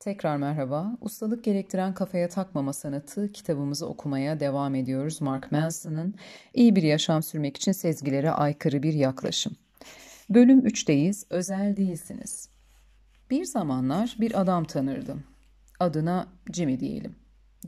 Tekrar merhaba. Ustalık gerektiren kafaya takmama sanatı kitabımızı okumaya devam ediyoruz. Mark Manson'ın iyi bir yaşam sürmek için sezgilere aykırı bir yaklaşım. Bölüm 3'teyiz. Özel değilsiniz. Bir zamanlar bir adam tanırdım. Adına Jimmy diyelim.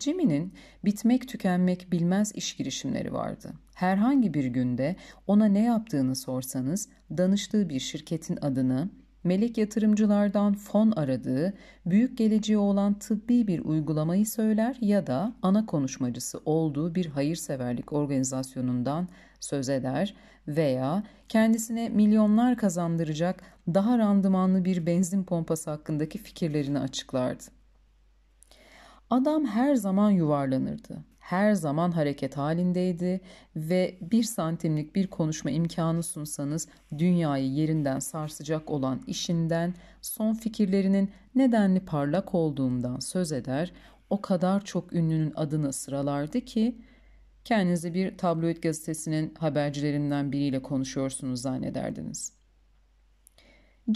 Jimmy'nin bitmek tükenmek bilmez iş girişimleri vardı. Herhangi bir günde ona ne yaptığını sorsanız danıştığı bir şirketin adını, melek yatırımcılardan fon aradığı, büyük geleceği olan tıbbi bir uygulamayı söyler ya da ana konuşmacısı olduğu bir hayırseverlik organizasyonundan söz eder veya kendisine milyonlar kazandıracak daha randımanlı bir benzin pompası hakkındaki fikirlerini açıklardı. Adam her zaman yuvarlanırdı her zaman hareket halindeydi ve bir santimlik bir konuşma imkanı sunsanız dünyayı yerinden sarsacak olan işinden, son fikirlerinin nedenli parlak olduğundan söz eder, o kadar çok ünlünün adını sıralardı ki kendinizi bir tabloid gazetesinin habercilerinden biriyle konuşuyorsunuz zannederdiniz.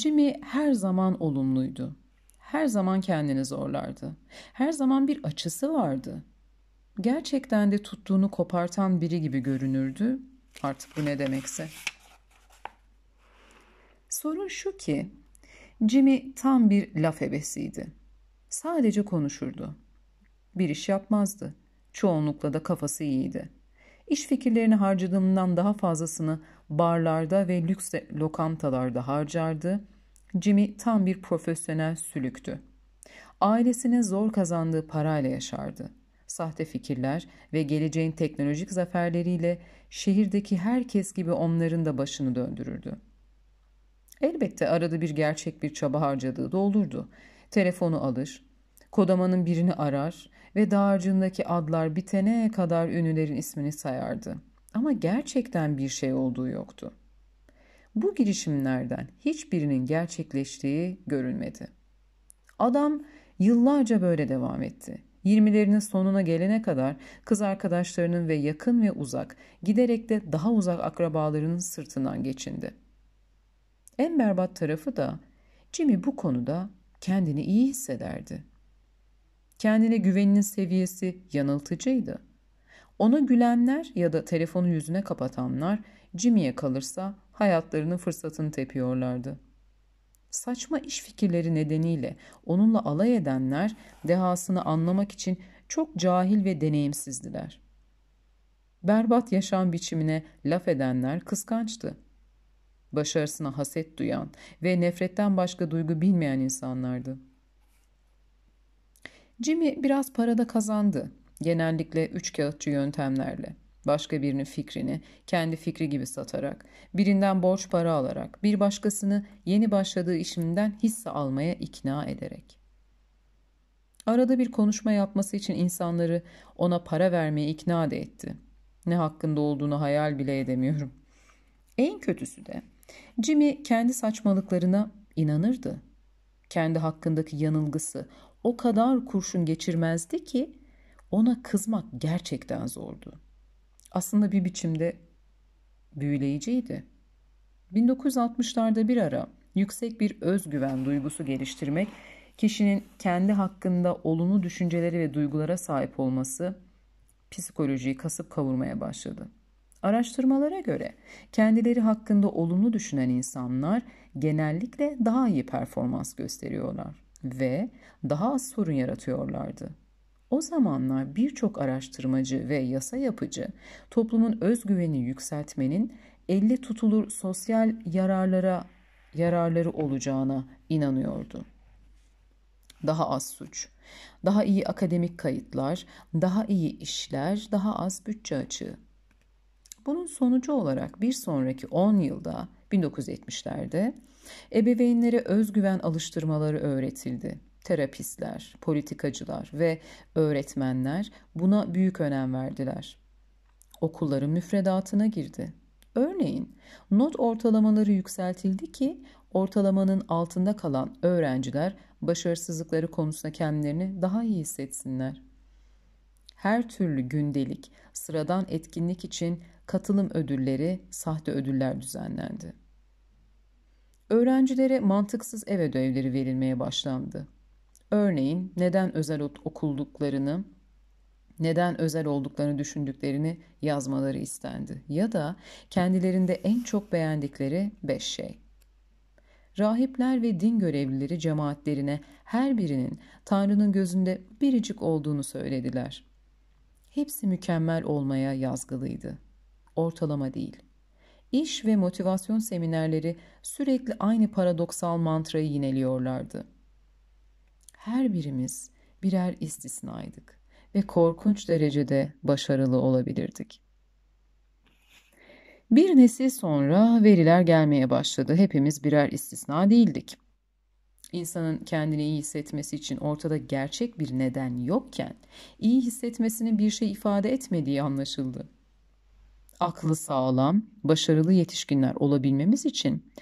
Jimmy her zaman olumluydu. Her zaman kendini zorlardı. Her zaman bir açısı vardı.'' gerçekten de tuttuğunu kopartan biri gibi görünürdü. Artık bu ne demekse. Sorun şu ki Jimmy tam bir laf ebesiydi. Sadece konuşurdu. Bir iş yapmazdı. Çoğunlukla da kafası iyiydi. İş fikirlerini harcadığından daha fazlasını barlarda ve lüks lokantalarda harcardı. Jimmy tam bir profesyonel sülüktü. Ailesine zor kazandığı parayla yaşardı sahte fikirler ve geleceğin teknolojik zaferleriyle şehirdeki herkes gibi onların da başını döndürürdü. Elbette arada bir gerçek bir çaba harcadığı da olurdu. Telefonu alır, kodamanın birini arar ve dağarcığındaki adlar bitene kadar ünlülerin ismini sayardı. Ama gerçekten bir şey olduğu yoktu. Bu girişimlerden hiçbirinin gerçekleştiği görülmedi. Adam yıllarca böyle devam etti. 20'lerinin sonuna gelene kadar kız arkadaşlarının ve yakın ve uzak, giderek de daha uzak akrabalarının sırtından geçindi. En berbat tarafı da Jimmy bu konuda kendini iyi hissederdi. Kendine güveninin seviyesi yanıltıcıydı. Ona gülenler ya da telefonu yüzüne kapatanlar Jimmy'ye kalırsa hayatlarının fırsatını tepiyorlardı. Saçma iş fikirleri nedeniyle onunla alay edenler dehasını anlamak için çok cahil ve deneyimsizdiler. Berbat yaşam biçimine laf edenler kıskançtı. Başarısına haset duyan ve nefretten başka duygu bilmeyen insanlardı. Jimmy biraz parada kazandı. Genellikle üç kağıtçı yöntemlerle başka birinin fikrini kendi fikri gibi satarak, birinden borç para alarak, bir başkasını yeni başladığı işimden hisse almaya ikna ederek. Arada bir konuşma yapması için insanları ona para vermeye ikna da etti. Ne hakkında olduğunu hayal bile edemiyorum. En kötüsü de Jimmy kendi saçmalıklarına inanırdı. Kendi hakkındaki yanılgısı o kadar kurşun geçirmezdi ki ona kızmak gerçekten zordu aslında bir biçimde büyüleyiciydi. 1960'larda bir ara yüksek bir özgüven duygusu geliştirmek, kişinin kendi hakkında olumlu düşünceleri ve duygulara sahip olması psikolojiyi kasıp kavurmaya başladı. Araştırmalara göre kendileri hakkında olumlu düşünen insanlar genellikle daha iyi performans gösteriyorlar ve daha az sorun yaratıyorlardı. O zamanlar birçok araştırmacı ve yasa yapıcı toplumun özgüveni yükseltmenin elle tutulur sosyal yararlara yararları olacağına inanıyordu. Daha az suç, daha iyi akademik kayıtlar, daha iyi işler, daha az bütçe açığı. Bunun sonucu olarak bir sonraki 10 yılda 1970'lerde ebeveynlere özgüven alıştırmaları öğretildi terapistler, politikacılar ve öğretmenler buna büyük önem verdiler. Okulların müfredatına girdi. Örneğin not ortalamaları yükseltildi ki ortalamanın altında kalan öğrenciler başarısızlıkları konusunda kendilerini daha iyi hissetsinler. Her türlü gündelik, sıradan etkinlik için katılım ödülleri, sahte ödüller düzenlendi. Öğrencilere mantıksız ev ödevleri verilmeye başlandı. Örneğin neden özel okulduklarını, neden özel olduklarını düşündüklerini yazmaları istendi ya da kendilerinde en çok beğendikleri beş şey. Rahipler ve din görevlileri cemaatlerine her birinin Tanrı'nın gözünde biricik olduğunu söylediler. Hepsi mükemmel olmaya yazgılıydı. Ortalama değil. İş ve motivasyon seminerleri sürekli aynı paradoksal mantrayı yineliyorlardı her birimiz birer istisnaydık ve korkunç derecede başarılı olabilirdik. Bir nesil sonra veriler gelmeye başladı. Hepimiz birer istisna değildik. İnsanın kendini iyi hissetmesi için ortada gerçek bir neden yokken iyi hissetmesinin bir şey ifade etmediği anlaşıldı. Aklı sağlam, başarılı yetişkinler olabilmemiz için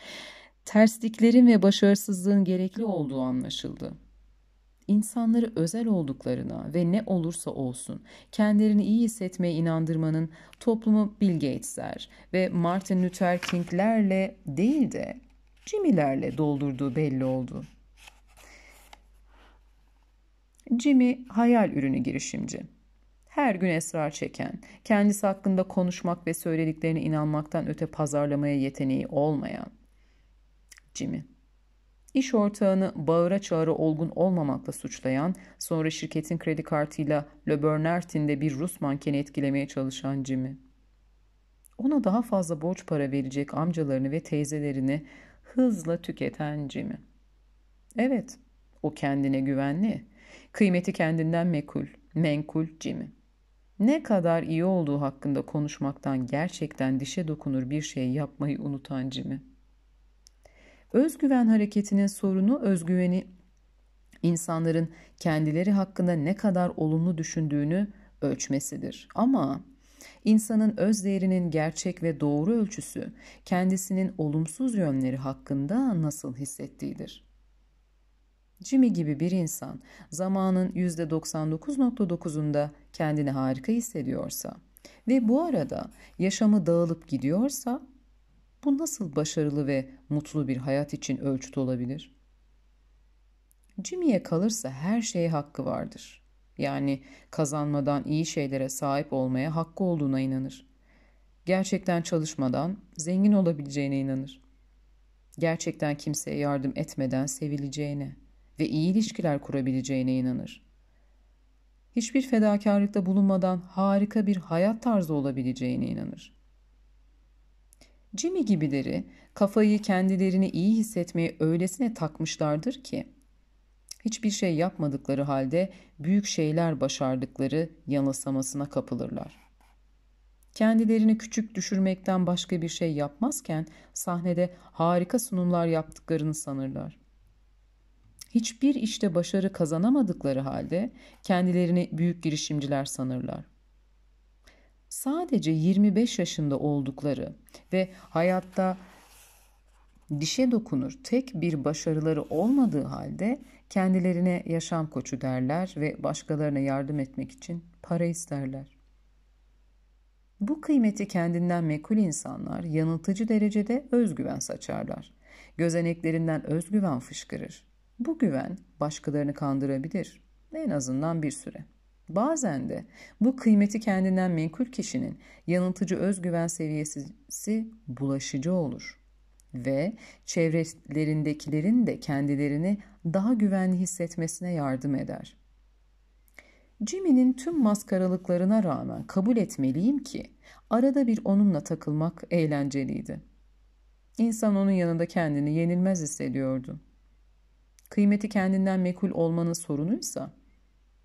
tersliklerin ve başarısızlığın gerekli olduğu anlaşıldı insanları özel olduklarına ve ne olursa olsun kendilerini iyi hissetmeye inandırmanın toplumu Bill Gates'ler ve Martin Luther King'lerle değil de Jimmy'lerle doldurduğu belli oldu. Jimmy hayal ürünü girişimci. Her gün esrar çeken, kendisi hakkında konuşmak ve söylediklerine inanmaktan öte pazarlamaya yeteneği olmayan Jimmy. İş ortağını bağıra çağıra olgun olmamakla suçlayan, sonra şirketin kredi kartıyla Le Bernardin'de bir Rus mankeni etkilemeye çalışan Jimmy. Ona daha fazla borç para verecek amcalarını ve teyzelerini hızla tüketen Jimmy. Evet, o kendine güvenli, kıymeti kendinden mekul, menkul Jimmy. Ne kadar iyi olduğu hakkında konuşmaktan gerçekten dişe dokunur bir şey yapmayı unutan Jimmy. Özgüven hareketinin sorunu özgüveni insanların kendileri hakkında ne kadar olumlu düşündüğünü ölçmesidir. Ama insanın öz değerinin gerçek ve doğru ölçüsü kendisinin olumsuz yönleri hakkında nasıl hissettiğidir. Jimmy gibi bir insan zamanın %99.9'unda kendini harika hissediyorsa ve bu arada yaşamı dağılıp gidiyorsa bu nasıl başarılı ve mutlu bir hayat için ölçüt olabilir? Jimmy'ye kalırsa her şeye hakkı vardır. Yani kazanmadan iyi şeylere sahip olmaya hakkı olduğuna inanır. Gerçekten çalışmadan zengin olabileceğine inanır. Gerçekten kimseye yardım etmeden sevileceğine ve iyi ilişkiler kurabileceğine inanır. Hiçbir fedakarlıkta bulunmadan harika bir hayat tarzı olabileceğine inanır. Jimmy gibileri kafayı kendilerini iyi hissetmeye öylesine takmışlardır ki hiçbir şey yapmadıkları halde büyük şeyler başardıkları yanılsamasına kapılırlar. Kendilerini küçük düşürmekten başka bir şey yapmazken sahnede harika sunumlar yaptıklarını sanırlar. Hiçbir işte başarı kazanamadıkları halde kendilerini büyük girişimciler sanırlar sadece 25 yaşında oldukları ve hayatta dişe dokunur tek bir başarıları olmadığı halde kendilerine yaşam koçu derler ve başkalarına yardım etmek için para isterler. Bu kıymeti kendinden mekul insanlar yanıltıcı derecede özgüven saçarlar. Gözeneklerinden özgüven fışkırır. Bu güven başkalarını kandırabilir en azından bir süre. Bazen de bu kıymeti kendinden menkul kişinin yanıltıcı özgüven seviyesi bulaşıcı olur ve çevrelerindekilerin de kendilerini daha güvenli hissetmesine yardım eder. Jimmy'nin tüm maskaralıklarına rağmen kabul etmeliyim ki arada bir onunla takılmak eğlenceliydi. İnsan onun yanında kendini yenilmez hissediyordu. Kıymeti kendinden mekul olmanın sorunuysa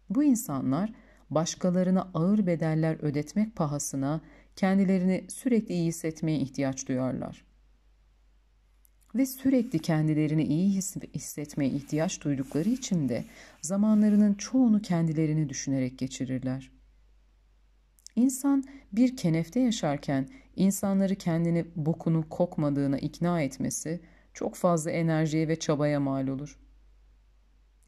bu insanlar başkalarına ağır bedeller ödetmek pahasına kendilerini sürekli iyi hissetmeye ihtiyaç duyarlar. Ve sürekli kendilerini iyi hissetmeye ihtiyaç duydukları için de zamanlarının çoğunu kendilerini düşünerek geçirirler. İnsan bir kenefte yaşarken insanları kendini bokunun kokmadığına ikna etmesi çok fazla enerjiye ve çabaya mal olur.''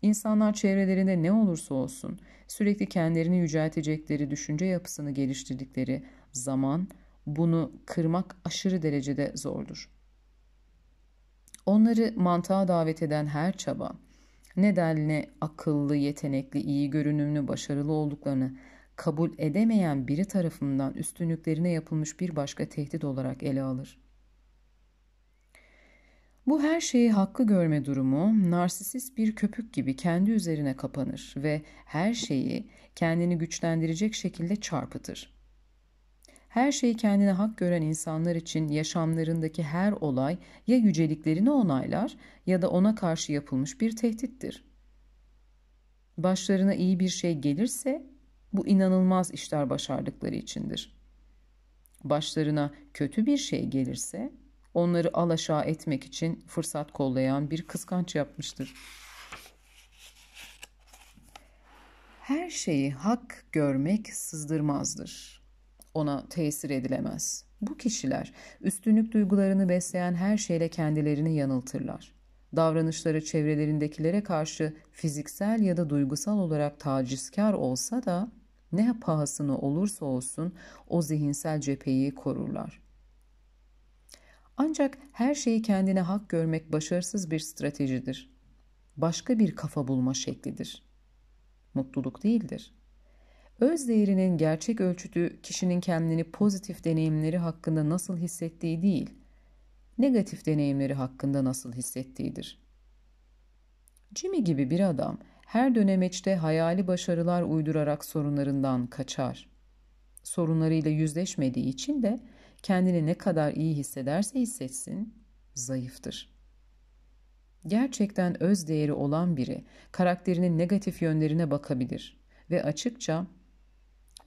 İnsanlar çevrelerinde ne olursa olsun sürekli kendilerini yüceltecekleri düşünce yapısını geliştirdikleri zaman bunu kırmak aşırı derecede zordur. Onları mantığa davet eden her çaba, nedenle akıllı, yetenekli, iyi görünümlü, başarılı olduklarını kabul edemeyen biri tarafından üstünlüklerine yapılmış bir başka tehdit olarak ele alır. Bu her şeyi hakkı görme durumu narsisist bir köpük gibi kendi üzerine kapanır ve her şeyi kendini güçlendirecek şekilde çarpıtır. Her şeyi kendine hak gören insanlar için yaşamlarındaki her olay ya yüceliklerini onaylar ya da ona karşı yapılmış bir tehdittir. Başlarına iyi bir şey gelirse bu inanılmaz işler başardıkları içindir. Başlarına kötü bir şey gelirse onları alaşağı etmek için fırsat kollayan bir kıskanç yapmıştır. Her şeyi hak görmek sızdırmazdır. Ona tesir edilemez. Bu kişiler üstünlük duygularını besleyen her şeyle kendilerini yanıltırlar. Davranışları çevrelerindekilere karşı fiziksel ya da duygusal olarak tacizkar olsa da ne pahasına olursa olsun o zihinsel cepheyi korurlar. Ancak her şeyi kendine hak görmek başarısız bir stratejidir. Başka bir kafa bulma şeklidir. Mutluluk değildir. Öz değerinin gerçek ölçütü kişinin kendini pozitif deneyimleri hakkında nasıl hissettiği değil, negatif deneyimleri hakkında nasıl hissettiğidir. Jimmy gibi bir adam her dönemeçte hayali başarılar uydurarak sorunlarından kaçar. Sorunlarıyla yüzleşmediği için de kendini ne kadar iyi hissederse hissetsin, zayıftır. Gerçekten öz değeri olan biri karakterinin negatif yönlerine bakabilir ve açıkça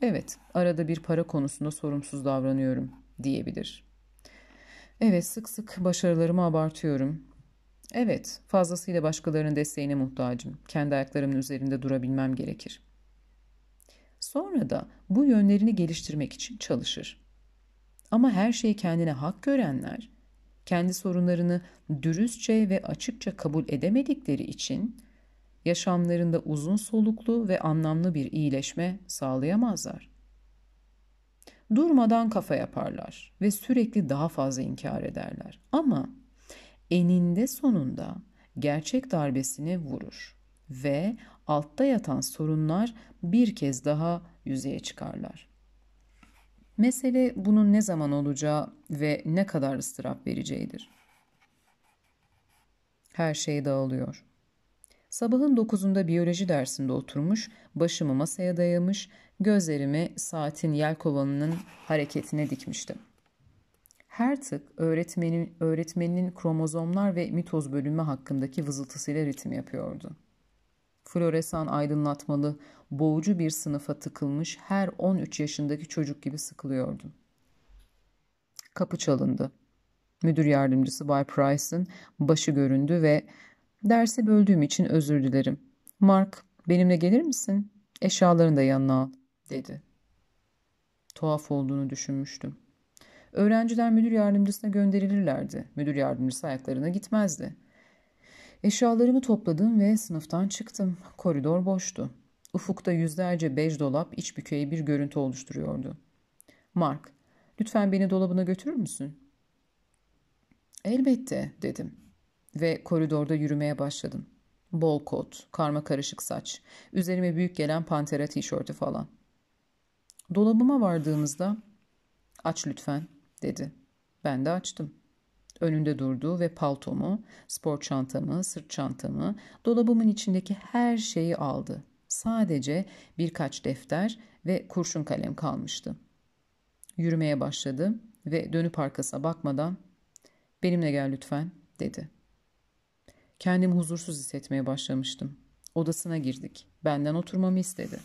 evet arada bir para konusunda sorumsuz davranıyorum diyebilir. Evet sık sık başarılarımı abartıyorum. Evet fazlasıyla başkalarının desteğine muhtacım. Kendi ayaklarımın üzerinde durabilmem gerekir. Sonra da bu yönlerini geliştirmek için çalışır. Ama her şeyi kendine hak görenler, kendi sorunlarını dürüstçe ve açıkça kabul edemedikleri için yaşamlarında uzun soluklu ve anlamlı bir iyileşme sağlayamazlar. Durmadan kafa yaparlar ve sürekli daha fazla inkar ederler. Ama eninde sonunda gerçek darbesini vurur ve altta yatan sorunlar bir kez daha yüzeye çıkarlar. Mesele bunun ne zaman olacağı ve ne kadar ıstırap vereceğidir. Her şey dağılıyor. Sabahın dokuzunda biyoloji dersinde oturmuş, başımı masaya dayamış, gözlerimi saatin yel kovanının hareketine dikmiştim. Her tık öğretmenin, öğretmeninin kromozomlar ve mitoz bölümü hakkındaki vızıltısıyla ritim yapıyordu floresan aydınlatmalı, boğucu bir sınıfa tıkılmış her 13 yaşındaki çocuk gibi sıkılıyordum. Kapı çalındı. Müdür yardımcısı Bay Price'ın başı göründü ve dersi böldüğüm için özür dilerim. Mark benimle gelir misin? Eşyalarını da yanına al dedi. Tuhaf olduğunu düşünmüştüm. Öğrenciler müdür yardımcısına gönderilirlerdi. Müdür yardımcısı ayaklarına gitmezdi. Eşyalarımı topladım ve sınıftan çıktım. Koridor boştu. Ufukta yüzlerce bej dolap iç bükey bir görüntü oluşturuyordu. Mark, lütfen beni dolabına götürür müsün? Elbette dedim ve koridorda yürümeye başladım. Bol kot, karma karışık saç, üzerime büyük gelen pantera tişörtü falan. Dolabıma vardığımızda aç lütfen dedi. Ben de açtım. Önünde durduğu ve paltomu, spor çantamı, sırt çantamı, dolabımın içindeki her şeyi aldı. Sadece birkaç defter ve kurşun kalem kalmıştı. Yürümeye başladı ve dönüp arkasına bakmadan "Benimle gel lütfen." dedi. Kendimi huzursuz hissetmeye başlamıştım. Odasına girdik. Benden oturmamı istedi.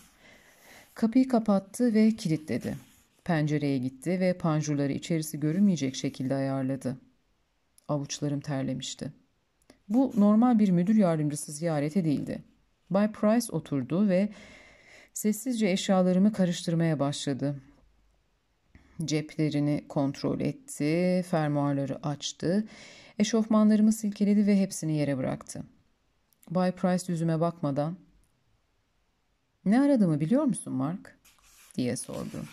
Kapıyı kapattı ve kilitledi. Pencereye gitti ve panjurları içerisi görünmeyecek şekilde ayarladı. Avuçlarım terlemişti. Bu normal bir müdür yardımcısı ziyareti değildi. Bay Price oturdu ve sessizce eşyalarımı karıştırmaya başladı. Ceplerini kontrol etti, fermuarları açtı, eşofmanlarımı silkeledi ve hepsini yere bıraktı. Bay Price yüzüme bakmadan ''Ne aradığımı biliyor musun Mark?'' diye sordu.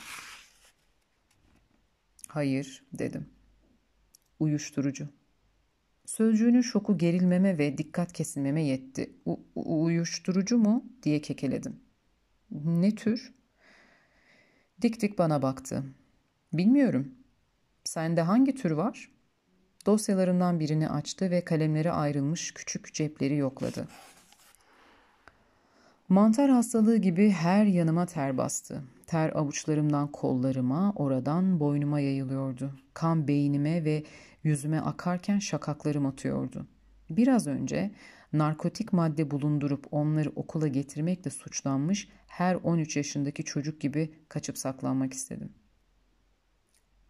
''Hayır'' dedim. ''Uyuşturucu.'' Sözcüğünün şoku gerilmeme ve dikkat kesilmeme yetti. U- uyuşturucu mu diye kekeledim. Ne tür? Dik dik bana baktı. Bilmiyorum. Sende hangi tür var? Dosyalarından birini açtı ve kalemleri ayrılmış küçük cepleri yokladı. Mantar hastalığı gibi her yanıma ter bastı. Ter avuçlarımdan kollarıma, oradan boynuma yayılıyordu. Kan beynime ve yüzüme akarken şakaklarım atıyordu. Biraz önce narkotik madde bulundurup onları okula getirmekle suçlanmış her 13 yaşındaki çocuk gibi kaçıp saklanmak istedim.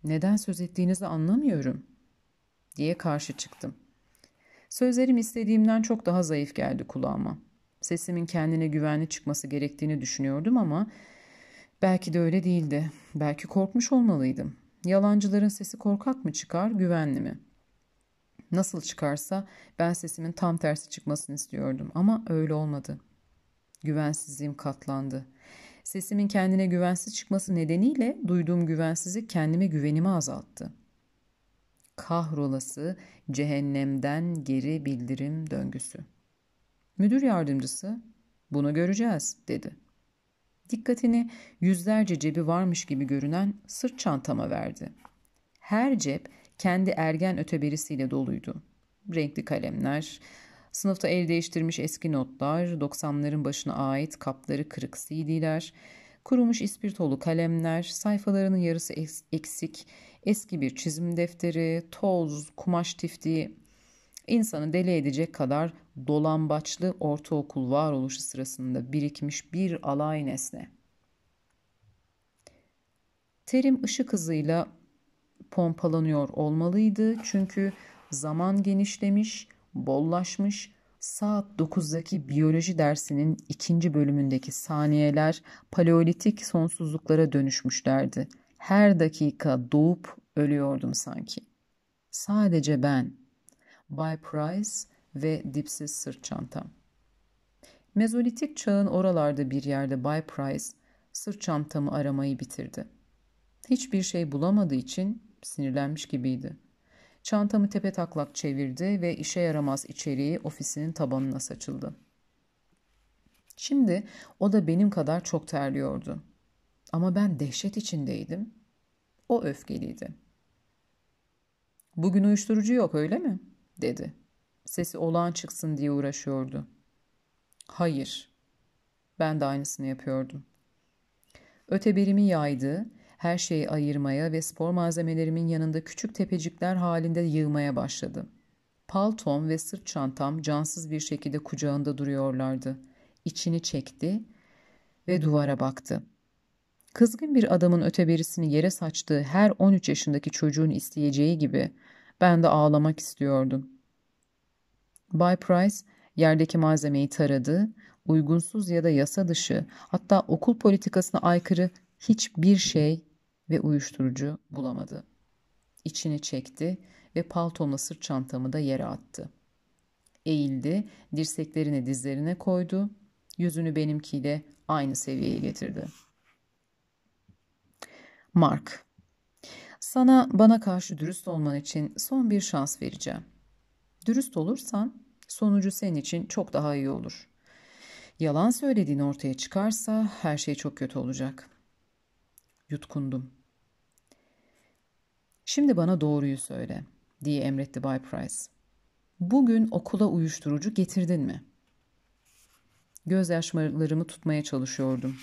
Neden söz ettiğinizi anlamıyorum diye karşı çıktım. Sözlerim istediğimden çok daha zayıf geldi kulağıma. Sesimin kendine güvenli çıkması gerektiğini düşünüyordum ama belki de öyle değildi. Belki korkmuş olmalıydım. Yalancıların sesi korkak mı çıkar, güvenli mi? Nasıl çıkarsa ben sesimin tam tersi çıkmasını istiyordum ama öyle olmadı. Güvensizliğim katlandı. Sesimin kendine güvensiz çıkması nedeniyle duyduğum güvensizlik kendime güvenimi azalttı. Kahrolası cehennemden geri bildirim döngüsü. Müdür yardımcısı bunu göreceğiz dedi. Dikkatini yüzlerce cebi varmış gibi görünen sırt çantama verdi. Her cep kendi ergen öteberisiyle doluydu. Renkli kalemler, sınıfta el değiştirmiş eski notlar, 90'ların başına ait kapları kırık CD'ler, kurumuş ispirtolu kalemler, sayfalarının yarısı eksik, eski bir çizim defteri, toz, kumaş tiftiği, insanı deli edecek kadar dolambaçlı ortaokul varoluşu sırasında birikmiş bir alay nesne. Terim ışık hızıyla pompalanıyor olmalıydı çünkü zaman genişlemiş, bollaşmış, saat 9'daki biyoloji dersinin ikinci bölümündeki saniyeler paleolitik sonsuzluklara dönüşmüşlerdi. Her dakika doğup ölüyordum sanki. Sadece ben By Price ve dipsiz sırt çantam. Mezolitik çağın oralarda bir yerde By Price sırt çantamı aramayı bitirdi. Hiçbir şey bulamadığı için sinirlenmiş gibiydi. Çantamı tepe taklak çevirdi ve işe yaramaz içeriği ofisinin tabanına saçıldı. Şimdi o da benim kadar çok terliyordu. Ama ben dehşet içindeydim. O öfkeliydi. Bugün uyuşturucu yok öyle mi?'' dedi. Sesi olağan çıksın diye uğraşıyordu. Hayır. Ben de aynısını yapıyordum. Öteberimi yaydı, her şeyi ayırmaya ve spor malzemelerimin yanında küçük tepecikler halinde yığmaya başladı. Paltom ve sırt çantam cansız bir şekilde kucağında duruyorlardı. İçini çekti ve duvara baktı. Kızgın bir adamın öteberisini yere saçtığı her 13 yaşındaki çocuğun isteyeceği gibi ben de ağlamak istiyordum. Bay Price yerdeki malzemeyi taradı, uygunsuz ya da yasa dışı, hatta okul politikasına aykırı hiçbir şey ve uyuşturucu bulamadı. İçini çekti ve paltomla sırt çantamı da yere attı. Eğildi, dirseklerini dizlerine koydu, yüzünü benimkiyle aynı seviyeye getirdi. Mark sana bana karşı dürüst olman için son bir şans vereceğim. Dürüst olursan sonucu senin için çok daha iyi olur. Yalan söylediğin ortaya çıkarsa her şey çok kötü olacak. Yutkundum. Şimdi bana doğruyu söyle diye emretti Bay Price. Bugün okula uyuşturucu getirdin mi? Göz Gözyaşlarımı tutmaya çalışıyordum.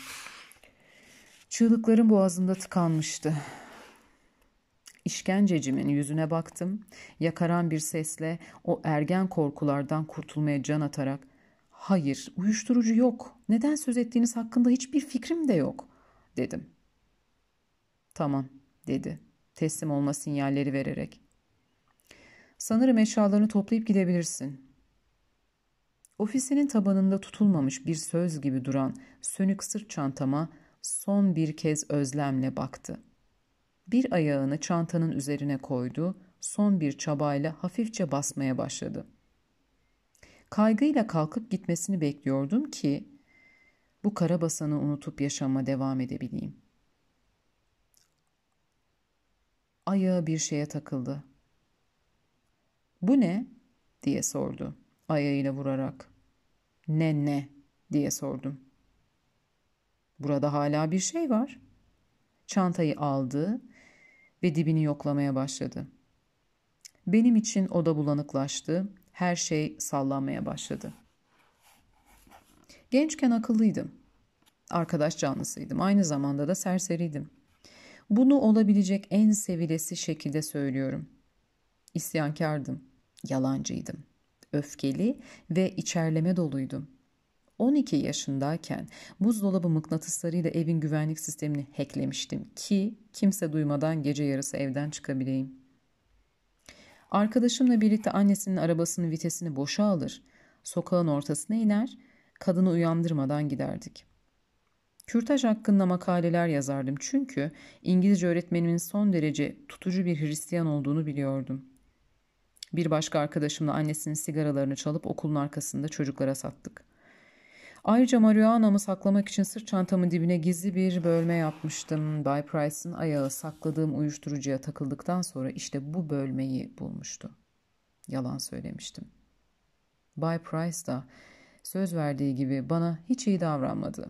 Çığlıklarım boğazımda tıkanmıştı. İşkencecimin yüzüne baktım. Yakaran bir sesle o ergen korkulardan kurtulmaya can atarak "Hayır, uyuşturucu yok. Neden söz ettiğiniz hakkında hiçbir fikrim de yok." dedim. "Tamam." dedi teslim olma sinyalleri vererek. Sanırım eşyalarını toplayıp gidebilirsin. Ofisinin tabanında tutulmamış bir söz gibi duran sönük sırt çantama son bir kez özlemle baktı.'' Bir ayağını çantanın üzerine koydu, son bir çabayla hafifçe basmaya başladı. Kaygıyla kalkıp gitmesini bekliyordum ki bu karabasanı unutup yaşama devam edebileyim. Ayağı bir şeye takıldı. Bu ne? diye sordu ayağıyla vurarak. Ne ne diye sordum. Burada hala bir şey var. Çantayı aldı ve dibini yoklamaya başladı. Benim için oda bulanıklaştı, her şey sallanmaya başladı. Gençken akıllıydım. Arkadaş canlısıydım. Aynı zamanda da serseriydim. Bunu olabilecek en sevilesi şekilde söylüyorum. İsyankardım, yalancıydım, öfkeli ve içerleme doluydum. 12 yaşındayken buzdolabı mıknatıslarıyla evin güvenlik sistemini hacklemiştim ki kimse duymadan gece yarısı evden çıkabileyim. Arkadaşımla birlikte annesinin arabasının vitesini boşa alır, sokağın ortasına iner, kadını uyandırmadan giderdik. Kürtaj hakkında makaleler yazardım çünkü İngilizce öğretmenimin son derece tutucu bir Hristiyan olduğunu biliyordum. Bir başka arkadaşımla annesinin sigaralarını çalıp okulun arkasında çocuklara sattık.'' Ayrıca marihuanamı saklamak için sırt çantamın dibine gizli bir bölme yapmıştım. Bay Price'ın ayağı sakladığım uyuşturucuya takıldıktan sonra işte bu bölmeyi bulmuştu. Yalan söylemiştim. Bay Price da söz verdiği gibi bana hiç iyi davranmadı.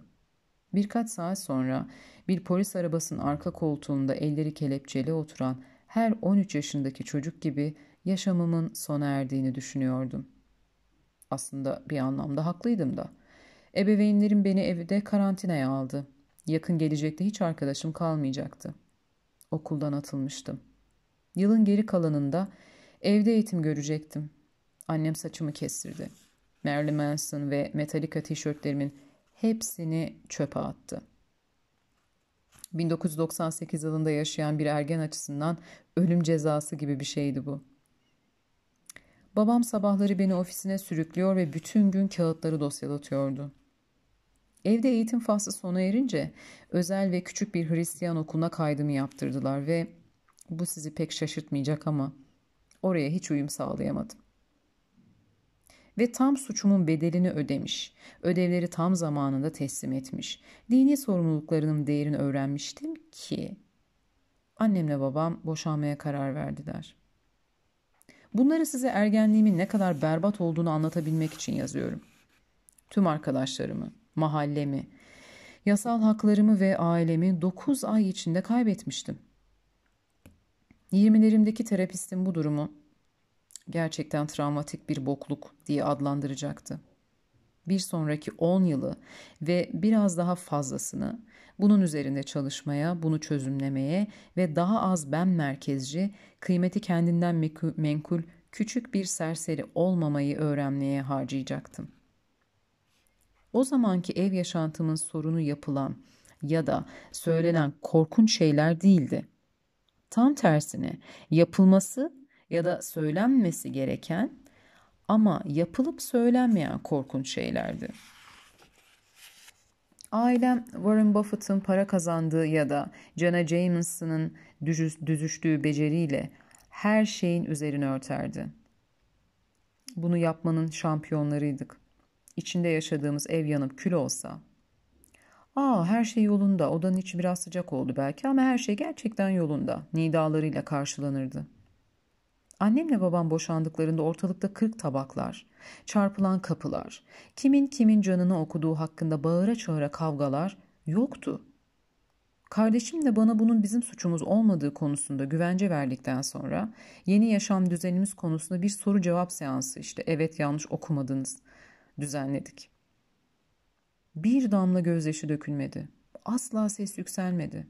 Birkaç saat sonra bir polis arabasının arka koltuğunda elleri kelepçeli oturan her 13 yaşındaki çocuk gibi yaşamımın sona erdiğini düşünüyordum. Aslında bir anlamda haklıydım da. Ebeveynlerim beni evde karantinaya aldı. Yakın gelecekte hiç arkadaşım kalmayacaktı. Okuldan atılmıştım. Yılın geri kalanında evde eğitim görecektim. Annem saçımı kestirdi. Marilyn Manson ve Metallica tişörtlerimin hepsini çöpe attı. 1998 yılında yaşayan bir ergen açısından ölüm cezası gibi bir şeydi bu. Babam sabahları beni ofisine sürüklüyor ve bütün gün kağıtları dosyalatıyordu. Evde eğitim faslı sona erince özel ve küçük bir Hristiyan okuluna kaydımı yaptırdılar ve bu sizi pek şaşırtmayacak ama oraya hiç uyum sağlayamadım. Ve tam suçumun bedelini ödemiş, ödevleri tam zamanında teslim etmiş, dini sorumluluklarının değerini öğrenmiştim ki annemle babam boşanmaya karar verdiler. Bunları size ergenliğimin ne kadar berbat olduğunu anlatabilmek için yazıyorum. Tüm arkadaşlarımı, mahallemi, yasal haklarımı ve ailemi 9 ay içinde kaybetmiştim. 20'lerimdeki terapistim bu durumu gerçekten travmatik bir bokluk diye adlandıracaktı. Bir sonraki 10 yılı ve biraz daha fazlasını bunun üzerinde çalışmaya, bunu çözümlemeye ve daha az ben merkezci, kıymeti kendinden menkul küçük bir serseri olmamayı öğrenmeye harcayacaktım.'' o zamanki ev yaşantımın sorunu yapılan ya da söylenen korkunç şeyler değildi. Tam tersine yapılması ya da söylenmesi gereken ama yapılıp söylenmeyen korkunç şeylerdi. Ailem Warren Buffett'ın para kazandığı ya da Jenna Jameson'ın düzüştüğü beceriyle her şeyin üzerine örterdi. Bunu yapmanın şampiyonlarıydık. İçinde yaşadığımız ev yanıp kül olsa. Aa her şey yolunda odanın içi biraz sıcak oldu belki ama her şey gerçekten yolunda nidalarıyla karşılanırdı. Annemle babam boşandıklarında ortalıkta kırk tabaklar, çarpılan kapılar, kimin kimin canını okuduğu hakkında bağıra çağıra kavgalar yoktu. Kardeşim de bana bunun bizim suçumuz olmadığı konusunda güvence verdikten sonra yeni yaşam düzenimiz konusunda bir soru cevap seansı işte evet yanlış okumadınız, düzenledik. Bir damla gözyaşı dökülmedi. Asla ses yükselmedi.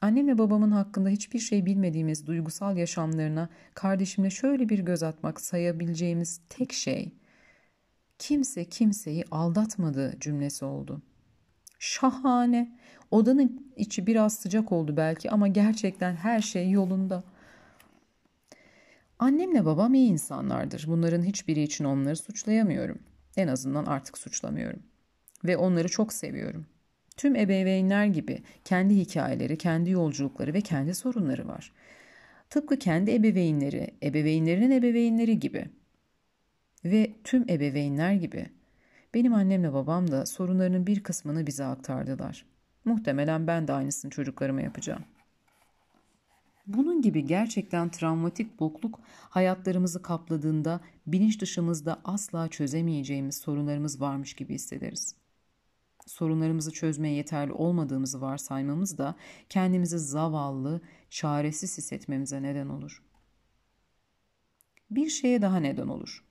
Annemle babamın hakkında hiçbir şey bilmediğimiz duygusal yaşamlarına kardeşimle şöyle bir göz atmak sayabileceğimiz tek şey kimse kimseyi aldatmadı cümlesi oldu. Şahane. Odanın içi biraz sıcak oldu belki ama gerçekten her şey yolunda. Annemle babam iyi insanlardır. Bunların hiçbiri için onları suçlayamıyorum.'' En azından artık suçlamıyorum. Ve onları çok seviyorum. Tüm ebeveynler gibi kendi hikayeleri, kendi yolculukları ve kendi sorunları var. Tıpkı kendi ebeveynleri, ebeveynlerinin ebeveynleri gibi. Ve tüm ebeveynler gibi. Benim annemle babam da sorunlarının bir kısmını bize aktardılar. Muhtemelen ben de aynısını çocuklarıma yapacağım. Bunun gibi gerçekten travmatik bokluk hayatlarımızı kapladığında bilinç dışımızda asla çözemeyeceğimiz sorunlarımız varmış gibi hissederiz. Sorunlarımızı çözmeye yeterli olmadığımızı varsaymamız da kendimizi zavallı, çaresiz hissetmemize neden olur. Bir şeye daha neden olur.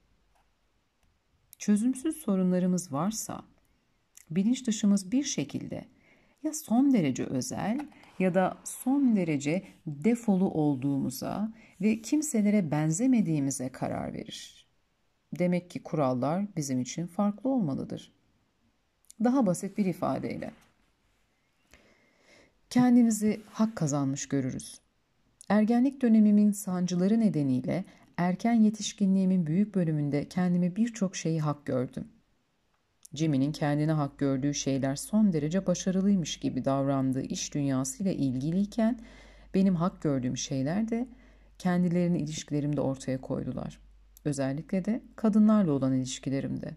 Çözümsüz sorunlarımız varsa bilinç dışımız bir şekilde ya son derece özel ya da son derece defolu olduğumuza ve kimselere benzemediğimize karar verir. Demek ki kurallar bizim için farklı olmalıdır. Daha basit bir ifadeyle kendimizi hak kazanmış görürüz. Ergenlik dönemimin sancıları nedeniyle erken yetişkinliğimin büyük bölümünde kendimi birçok şeyi hak gördüm. Jimmy'nin kendine hak gördüğü şeyler son derece başarılıymış gibi davrandığı iş dünyasıyla ilgiliyken benim hak gördüğüm şeyler de kendilerini ilişkilerimde ortaya koydular. Özellikle de kadınlarla olan ilişkilerimde.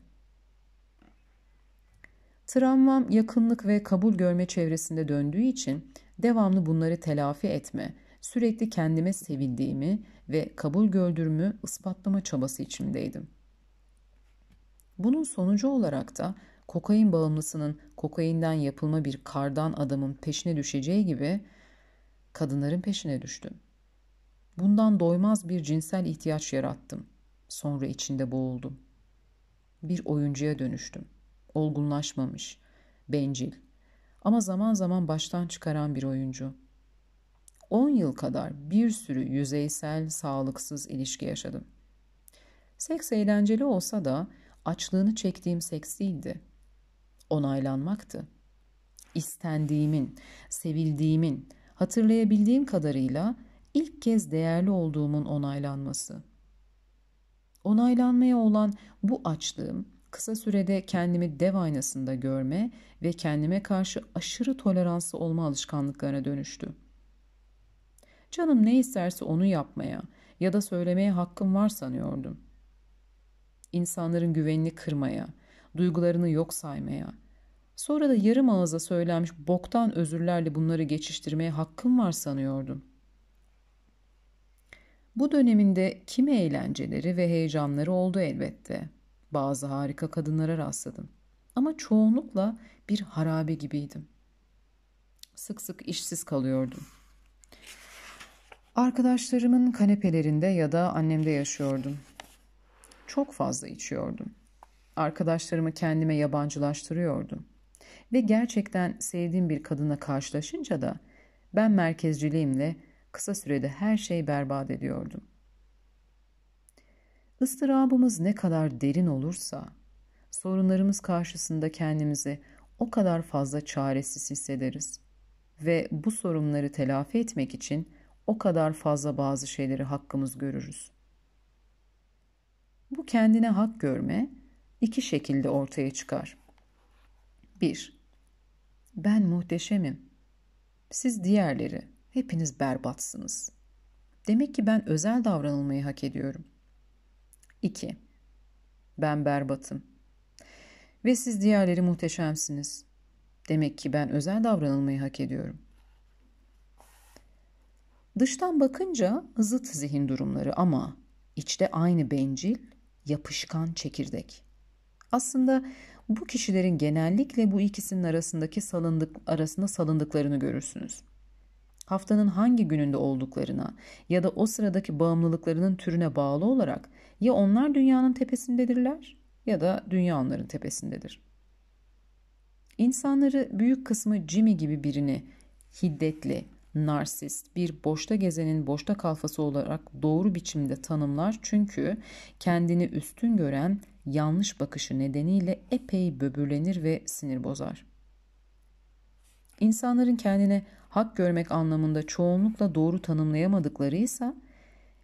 Travmam yakınlık ve kabul görme çevresinde döndüğü için devamlı bunları telafi etme, sürekli kendime sevildiğimi ve kabul gördüğümü ispatlama çabası içimdeydim.'' Bunun sonucu olarak da kokain bağımlısının kokainden yapılma bir kardan adamın peşine düşeceği gibi kadınların peşine düştüm. Bundan doymaz bir cinsel ihtiyaç yarattım. Sonra içinde boğuldum. Bir oyuncuya dönüştüm. Olgunlaşmamış, bencil ama zaman zaman baştan çıkaran bir oyuncu. 10 yıl kadar bir sürü yüzeysel, sağlıksız ilişki yaşadım. Seks eğlenceli olsa da açlığını çektiğim seks değildi. Onaylanmaktı. İstendiğimin, sevildiğimin, hatırlayabildiğim kadarıyla ilk kez değerli olduğumun onaylanması. Onaylanmaya olan bu açlığım kısa sürede kendimi dev aynasında görme ve kendime karşı aşırı toleranslı olma alışkanlıklarına dönüştü. Canım ne isterse onu yapmaya ya da söylemeye hakkım var sanıyordum insanların güvenini kırmaya, duygularını yok saymaya, sonra da yarım ağza söylenmiş boktan özürlerle bunları geçiştirmeye hakkım var sanıyordum. Bu döneminde kimi eğlenceleri ve heyecanları oldu elbette. Bazı harika kadınlara rastladım. Ama çoğunlukla bir harabe gibiydim. Sık sık işsiz kalıyordum. Arkadaşlarımın kanepelerinde ya da annemde yaşıyordum. Çok fazla içiyordum. Arkadaşlarımı kendime yabancılaştırıyordum. Ve gerçekten sevdiğim bir kadına karşılaşınca da ben merkezciliğimle kısa sürede her şeyi berbat ediyordum. Istırabımız ne kadar derin olursa, sorunlarımız karşısında kendimizi o kadar fazla çaresiz hissederiz ve bu sorunları telafi etmek için o kadar fazla bazı şeyleri hakkımız görürüz. Bu kendine hak görme iki şekilde ortaya çıkar. 1. Ben muhteşemim. Siz diğerleri, hepiniz berbatsınız. Demek ki ben özel davranılmayı hak ediyorum. 2. Ben berbatım. Ve siz diğerleri muhteşemsiniz. Demek ki ben özel davranılmayı hak ediyorum. Dıştan bakınca zıt zihin durumları ama içte aynı bencil yapışkan çekirdek. Aslında bu kişilerin genellikle bu ikisinin arasındaki salındık arasında salındıklarını görürsünüz. Haftanın hangi gününde olduklarına ya da o sıradaki bağımlılıklarının türüne bağlı olarak ya onlar dünyanın tepesindedirler ya da dünya onların tepesindedir. İnsanları büyük kısmı Jimmy gibi birini hiddetli, narsist bir boşta gezenin boşta kalfası olarak doğru biçimde tanımlar çünkü kendini üstün gören yanlış bakışı nedeniyle epey böbürlenir ve sinir bozar. İnsanların kendine hak görmek anlamında çoğunlukla doğru tanımlayamadıklarıysa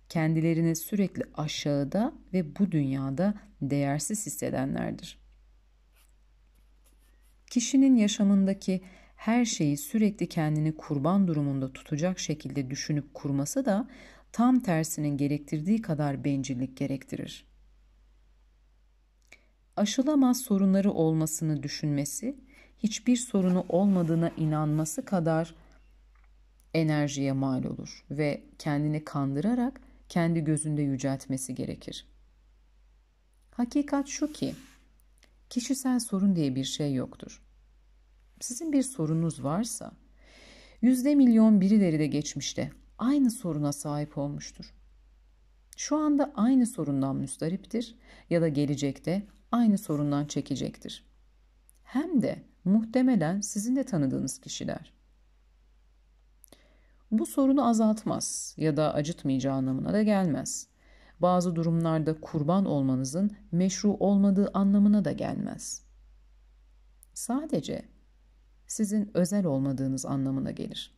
kendilerini sürekli aşağıda ve bu dünyada değersiz hissedenlerdir. Kişinin yaşamındaki her şeyi sürekli kendini kurban durumunda tutacak şekilde düşünüp kurması da tam tersinin gerektirdiği kadar bencillik gerektirir. Aşılamaz sorunları olmasını düşünmesi, hiçbir sorunu olmadığına inanması kadar enerjiye mal olur ve kendini kandırarak kendi gözünde yüceltmesi gerekir. Hakikat şu ki, kişisel sorun diye bir şey yoktur. Sizin bir sorunuz varsa yüzde milyon birileri de geçmişte aynı soruna sahip olmuştur. Şu anda aynı sorundan müstariptir ya da gelecekte aynı sorundan çekecektir. Hem de muhtemelen sizin de tanıdığınız kişiler. Bu sorunu azaltmaz ya da acıtmayacağı anlamına da gelmez. Bazı durumlarda kurban olmanızın meşru olmadığı anlamına da gelmez. Sadece sizin özel olmadığınız anlamına gelir.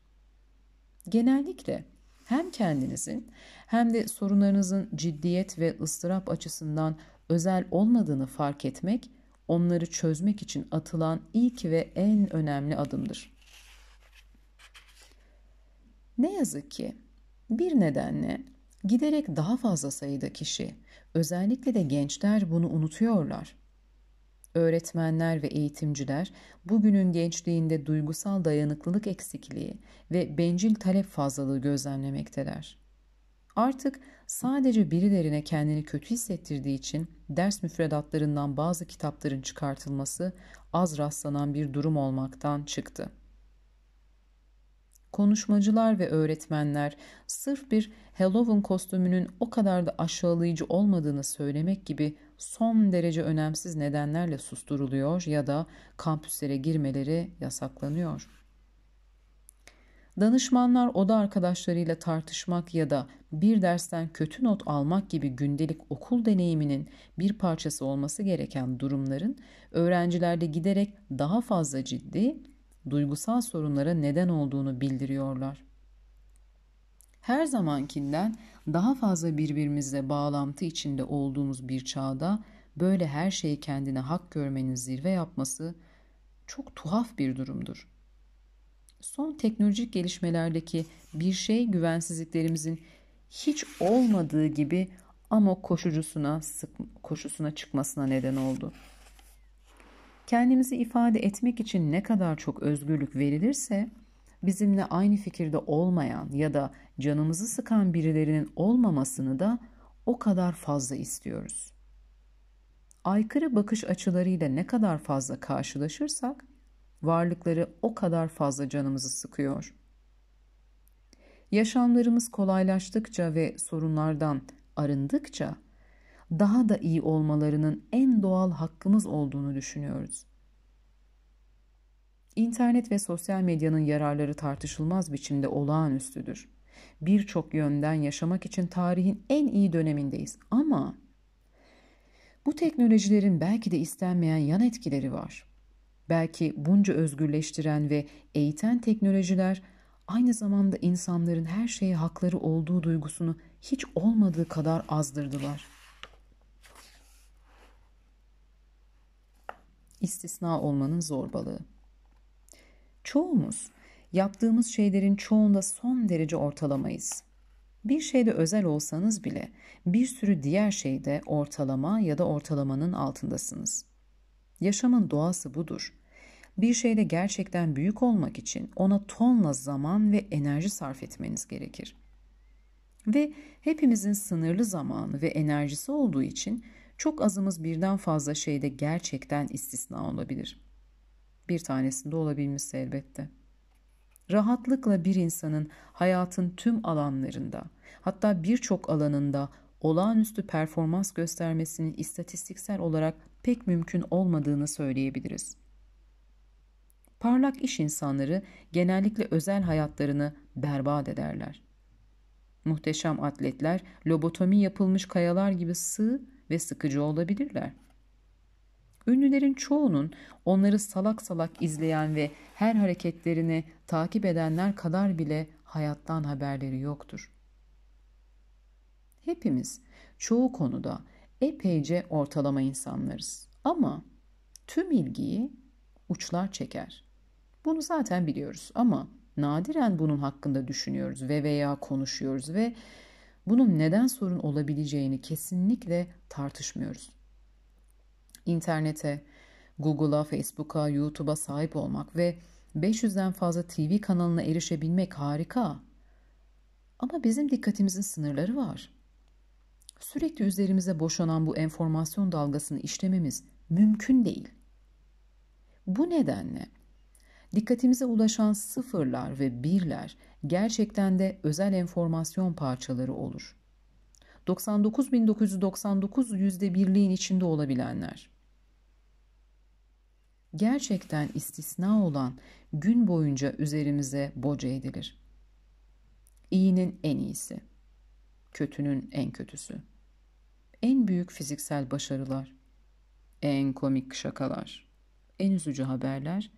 Genellikle hem kendinizin hem de sorunlarınızın ciddiyet ve ıstırap açısından özel olmadığını fark etmek, onları çözmek için atılan ilk ve en önemli adımdır. Ne yazık ki bir nedenle giderek daha fazla sayıda kişi, özellikle de gençler bunu unutuyorlar öğretmenler ve eğitimciler bugünün gençliğinde duygusal dayanıklılık eksikliği ve bencil talep fazlalığı gözlemlemekteler. Artık sadece birilerine kendini kötü hissettirdiği için ders müfredatlarından bazı kitapların çıkartılması az rastlanan bir durum olmaktan çıktı. Konuşmacılar ve öğretmenler sırf bir Halloween kostümünün o kadar da aşağılayıcı olmadığını söylemek gibi son derece önemsiz nedenlerle susturuluyor ya da kampüslere girmeleri yasaklanıyor. Danışmanlar oda arkadaşlarıyla tartışmak ya da bir dersten kötü not almak gibi gündelik okul deneyiminin bir parçası olması gereken durumların öğrencilerde giderek daha fazla ciddi duygusal sorunlara neden olduğunu bildiriyorlar her zamankinden daha fazla birbirimizle bağlantı içinde olduğumuz bir çağda böyle her şeyi kendine hak görmenin zirve yapması çok tuhaf bir durumdur. Son teknolojik gelişmelerdeki bir şey güvensizliklerimizin hiç olmadığı gibi ama koşucusuna sık, koşusuna çıkmasına neden oldu. Kendimizi ifade etmek için ne kadar çok özgürlük verilirse bizimle aynı fikirde olmayan ya da canımızı sıkan birilerinin olmamasını da o kadar fazla istiyoruz. Aykırı bakış açılarıyla ne kadar fazla karşılaşırsak varlıkları o kadar fazla canımızı sıkıyor. Yaşamlarımız kolaylaştıkça ve sorunlardan arındıkça daha da iyi olmalarının en doğal hakkımız olduğunu düşünüyoruz. İnternet ve sosyal medyanın yararları tartışılmaz biçimde olağanüstüdür. Birçok yönden yaşamak için tarihin en iyi dönemindeyiz ama bu teknolojilerin belki de istenmeyen yan etkileri var. Belki bunca özgürleştiren ve eğiten teknolojiler aynı zamanda insanların her şeye hakları olduğu duygusunu hiç olmadığı kadar azdırdılar. İstisna olmanın zorbalığı. Çoğumuz yaptığımız şeylerin çoğunda son derece ortalamayız. Bir şeyde özel olsanız bile bir sürü diğer şeyde ortalama ya da ortalamanın altındasınız. Yaşamın doğası budur. Bir şeyde gerçekten büyük olmak için ona tonla zaman ve enerji sarf etmeniz gerekir. Ve hepimizin sınırlı zamanı ve enerjisi olduğu için çok azımız birden fazla şeyde gerçekten istisna olabilir.'' bir tanesinde olabilmişse elbette. Rahatlıkla bir insanın hayatın tüm alanlarında, hatta birçok alanında olağanüstü performans göstermesinin istatistiksel olarak pek mümkün olmadığını söyleyebiliriz. Parlak iş insanları genellikle özel hayatlarını berbat ederler. Muhteşem atletler lobotomi yapılmış kayalar gibi sığ ve sıkıcı olabilirler. Ünlülerin çoğunun onları salak salak izleyen ve her hareketlerini takip edenler kadar bile hayattan haberleri yoktur. Hepimiz çoğu konuda epeyce ortalama insanlarız ama tüm ilgiyi uçlar çeker. Bunu zaten biliyoruz ama nadiren bunun hakkında düşünüyoruz ve veya konuşuyoruz ve bunun neden sorun olabileceğini kesinlikle tartışmıyoruz internete, Google'a, Facebook'a, YouTube'a sahip olmak ve 500'den fazla TV kanalına erişebilmek harika. Ama bizim dikkatimizin sınırları var. Sürekli üzerimize boşanan bu enformasyon dalgasını işlememiz mümkün değil. Bu nedenle dikkatimize ulaşan sıfırlar ve birler gerçekten de özel enformasyon parçaları olur. 99.999 yüzde birliğin içinde olabilenler gerçekten istisna olan gün boyunca üzerimize boca edilir. İyinin en iyisi, kötünün en kötüsü, en büyük fiziksel başarılar, en komik şakalar, en üzücü haberler,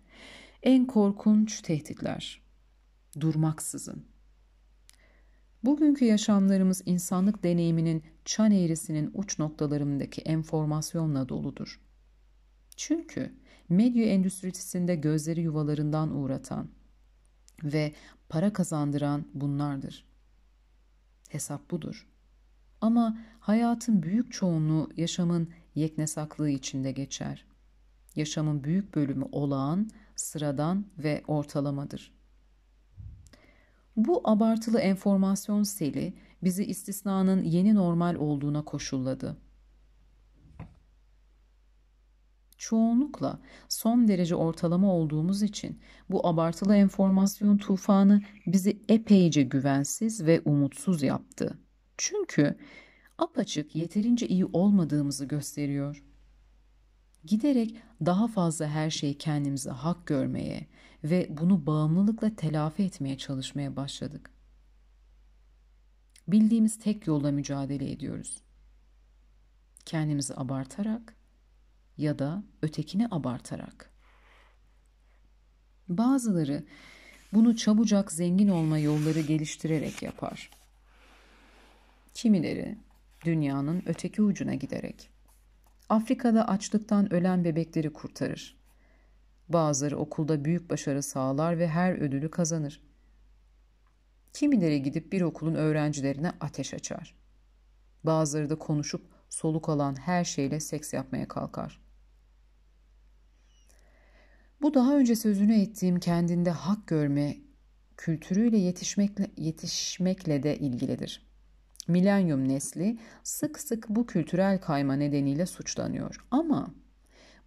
en korkunç tehditler, durmaksızın. Bugünkü yaşamlarımız insanlık deneyiminin çan eğrisinin uç noktalarındaki enformasyonla doludur. Çünkü medya endüstrisinde gözleri yuvalarından uğratan ve para kazandıran bunlardır. Hesap budur. Ama hayatın büyük çoğunluğu yaşamın yeknesaklığı içinde geçer. Yaşamın büyük bölümü olağan, sıradan ve ortalamadır. Bu abartılı enformasyon seli bizi istisnanın yeni normal olduğuna koşulladı.'' çoğunlukla son derece ortalama olduğumuz için bu abartılı enformasyon tufanı bizi epeyce güvensiz ve umutsuz yaptı. Çünkü apaçık yeterince iyi olmadığımızı gösteriyor. Giderek daha fazla her şeyi kendimize hak görmeye ve bunu bağımlılıkla telafi etmeye çalışmaya başladık. Bildiğimiz tek yolla mücadele ediyoruz. Kendimizi abartarak ya da ötekini abartarak. Bazıları bunu çabucak zengin olma yolları geliştirerek yapar. Kimileri dünyanın öteki ucuna giderek. Afrika'da açlıktan ölen bebekleri kurtarır. Bazıları okulda büyük başarı sağlar ve her ödülü kazanır. Kimileri gidip bir okulun öğrencilerine ateş açar. Bazıları da konuşup soluk alan her şeyle seks yapmaya kalkar. Bu daha önce sözünü ettiğim kendinde hak görme kültürüyle yetişmekle, yetişmekle de ilgilidir. Milenyum nesli sık sık bu kültürel kayma nedeniyle suçlanıyor ama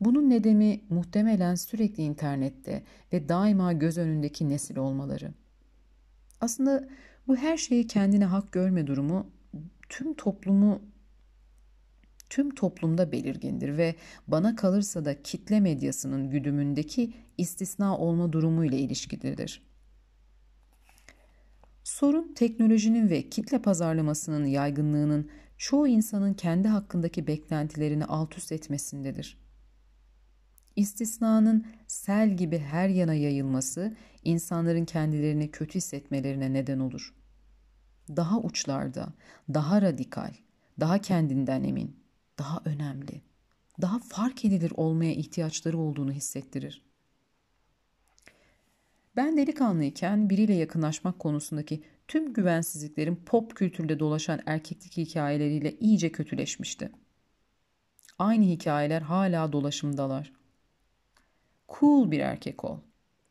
bunun nedeni muhtemelen sürekli internette ve daima göz önündeki nesil olmaları. Aslında bu her şeyi kendine hak görme durumu tüm toplumu tüm toplumda belirgindir ve bana kalırsa da kitle medyasının güdümündeki istisna olma durumu ile ilişkilidir. Sorun teknolojinin ve kitle pazarlamasının yaygınlığının çoğu insanın kendi hakkındaki beklentilerini alt üst etmesindedir. İstisnanın sel gibi her yana yayılması insanların kendilerini kötü hissetmelerine neden olur. Daha uçlarda, daha radikal, daha kendinden emin, daha önemli, daha fark edilir olmaya ihtiyaçları olduğunu hissettirir. Ben delikanlıyken biriyle yakınlaşmak konusundaki tüm güvensizliklerim pop kültürde dolaşan erkeklik hikayeleriyle iyice kötüleşmişti. Aynı hikayeler hala dolaşımdalar. Cool bir erkek ol.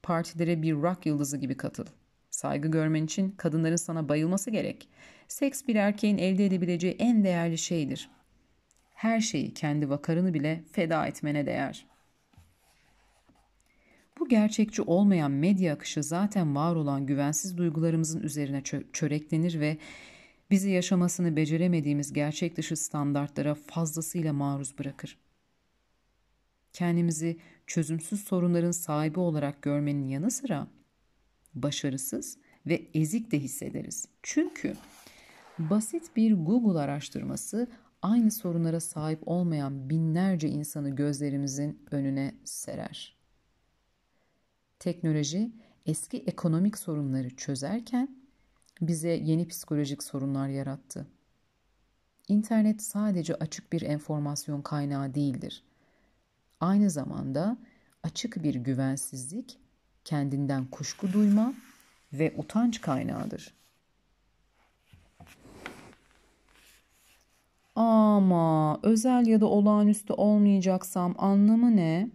Partilere bir rock yıldızı gibi katıl. Saygı görmen için kadınların sana bayılması gerek. Seks bir erkeğin elde edebileceği en değerli şeydir.'' her şeyi kendi vakarını bile feda etmene değer. Bu gerçekçi olmayan medya akışı zaten var olan güvensiz duygularımızın üzerine çö- çöreklenir ve bizi yaşamasını beceremediğimiz gerçek dışı standartlara fazlasıyla maruz bırakır. Kendimizi çözümsüz sorunların sahibi olarak görmenin yanı sıra başarısız ve ezik de hissederiz. Çünkü basit bir Google araştırması aynı sorunlara sahip olmayan binlerce insanı gözlerimizin önüne serer. Teknoloji eski ekonomik sorunları çözerken bize yeni psikolojik sorunlar yarattı. İnternet sadece açık bir enformasyon kaynağı değildir. Aynı zamanda açık bir güvensizlik, kendinden kuşku duyma ve utanç kaynağıdır. Ama özel ya da olağanüstü olmayacaksam anlamı ne?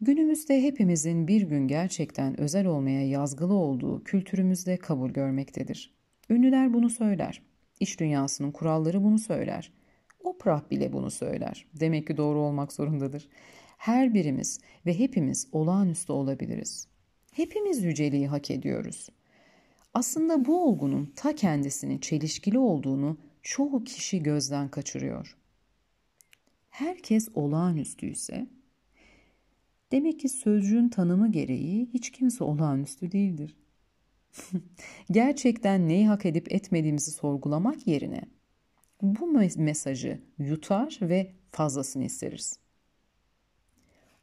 Günümüzde hepimizin bir gün gerçekten özel olmaya yazgılı olduğu kültürümüzde kabul görmektedir. Ünlüler bunu söyler. İş dünyasının kuralları bunu söyler. Oprah bile bunu söyler. Demek ki doğru olmak zorundadır. Her birimiz ve hepimiz olağanüstü olabiliriz. Hepimiz yüceliği hak ediyoruz. Aslında bu olgunun ta kendisini çelişkili olduğunu çoğu kişi gözden kaçırıyor. Herkes olağanüstü ise demek ki sözcüğün tanımı gereği hiç kimse olağanüstü değildir. Gerçekten neyi hak edip etmediğimizi sorgulamak yerine bu mesajı yutar ve fazlasını isteriz.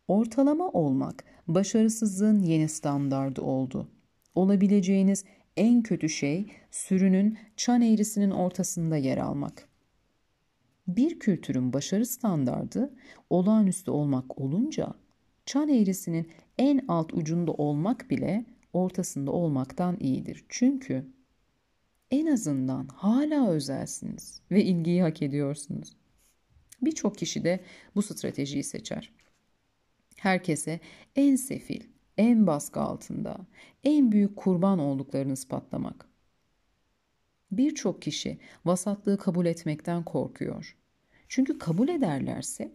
Ortalama olmak başarısızlığın yeni standardı oldu. Olabileceğiniz en kötü şey sürünün çan eğrisinin ortasında yer almak. Bir kültürün başarı standardı olağanüstü olmak olunca çan eğrisinin en alt ucunda olmak bile ortasında olmaktan iyidir. Çünkü en azından hala özelsiniz ve ilgiyi hak ediyorsunuz. Birçok kişi de bu stratejiyi seçer. Herkese en sefil, en baskı altında, en büyük kurban olduklarını ispatlamak. Birçok kişi vasatlığı kabul etmekten korkuyor. Çünkü kabul ederlerse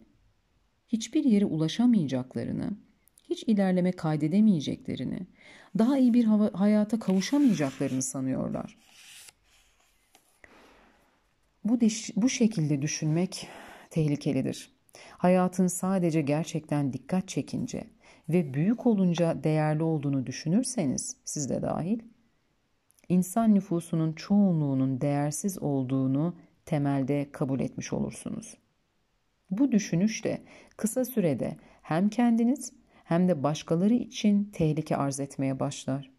hiçbir yere ulaşamayacaklarını, hiç ilerleme kaydedemeyeceklerini, daha iyi bir hava hayata kavuşamayacaklarını sanıyorlar. Bu, bu şekilde düşünmek tehlikelidir. Hayatın sadece gerçekten dikkat çekince, ve büyük olunca değerli olduğunu düşünürseniz siz de dahil insan nüfusunun çoğunluğunun değersiz olduğunu temelde kabul etmiş olursunuz. Bu düşünüş de kısa sürede hem kendiniz hem de başkaları için tehlike arz etmeye başlar.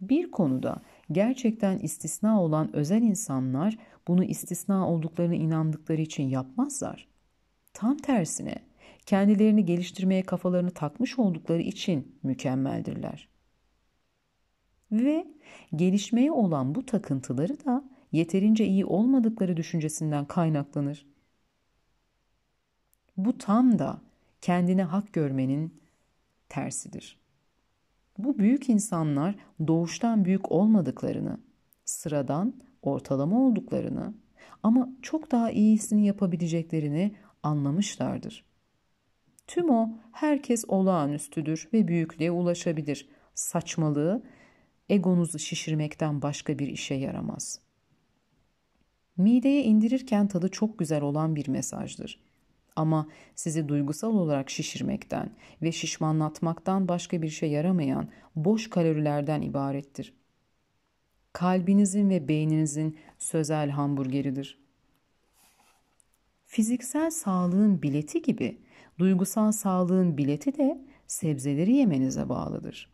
Bir konuda gerçekten istisna olan özel insanlar bunu istisna olduklarını inandıkları için yapmazlar. Tam tersine kendilerini geliştirmeye kafalarını takmış oldukları için mükemmeldirler. Ve gelişmeye olan bu takıntıları da yeterince iyi olmadıkları düşüncesinden kaynaklanır. Bu tam da kendine hak görmenin tersidir. Bu büyük insanlar doğuştan büyük olmadıklarını, sıradan, ortalama olduklarını ama çok daha iyisini yapabileceklerini anlamışlardır. Tüm o herkes olağanüstüdür ve büyüklüğe ulaşabilir. Saçmalığı egonuzu şişirmekten başka bir işe yaramaz. Mideye indirirken tadı çok güzel olan bir mesajdır. Ama sizi duygusal olarak şişirmekten ve şişmanlatmaktan başka bir işe yaramayan boş kalorilerden ibarettir. Kalbinizin ve beyninizin sözel hamburgeridir. Fiziksel sağlığın bileti gibi Duygusal sağlığın bileti de sebzeleri yemenize bağlıdır.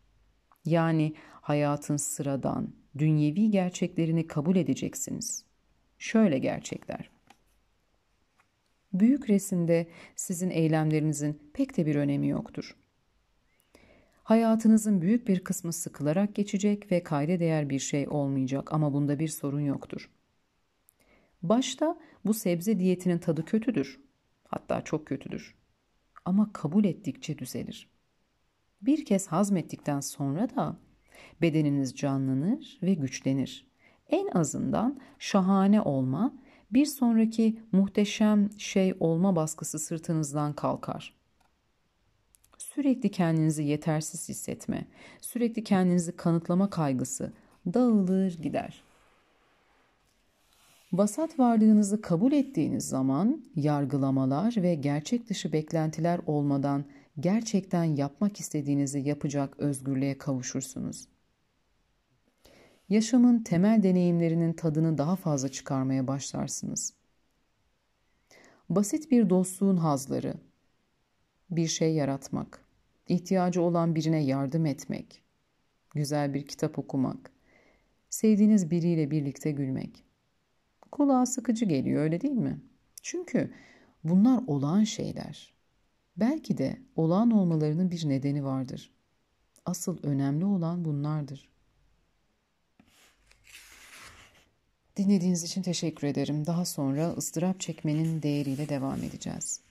Yani hayatın sıradan, dünyevi gerçeklerini kabul edeceksiniz. Şöyle gerçekler. Büyük resimde sizin eylemlerinizin pek de bir önemi yoktur. Hayatınızın büyük bir kısmı sıkılarak geçecek ve kayda değer bir şey olmayacak ama bunda bir sorun yoktur. Başta bu sebze diyetinin tadı kötüdür. Hatta çok kötüdür ama kabul ettikçe düzelir. Bir kez hazmettikten sonra da bedeniniz canlanır ve güçlenir. En azından şahane olma, bir sonraki muhteşem şey olma baskısı sırtınızdan kalkar. Sürekli kendinizi yetersiz hissetme, sürekli kendinizi kanıtlama kaygısı dağılır gider.'' Vasat varlığınızı kabul ettiğiniz zaman yargılamalar ve gerçek dışı beklentiler olmadan gerçekten yapmak istediğinizi yapacak özgürlüğe kavuşursunuz. Yaşamın temel deneyimlerinin tadını daha fazla çıkarmaya başlarsınız. Basit bir dostluğun hazları, bir şey yaratmak, ihtiyacı olan birine yardım etmek, güzel bir kitap okumak, sevdiğiniz biriyle birlikte gülmek kulağa sıkıcı geliyor öyle değil mi? Çünkü bunlar olağan şeyler. Belki de olağan olmalarının bir nedeni vardır. Asıl önemli olan bunlardır. Dinlediğiniz için teşekkür ederim. Daha sonra ıstırap çekmenin değeriyle devam edeceğiz.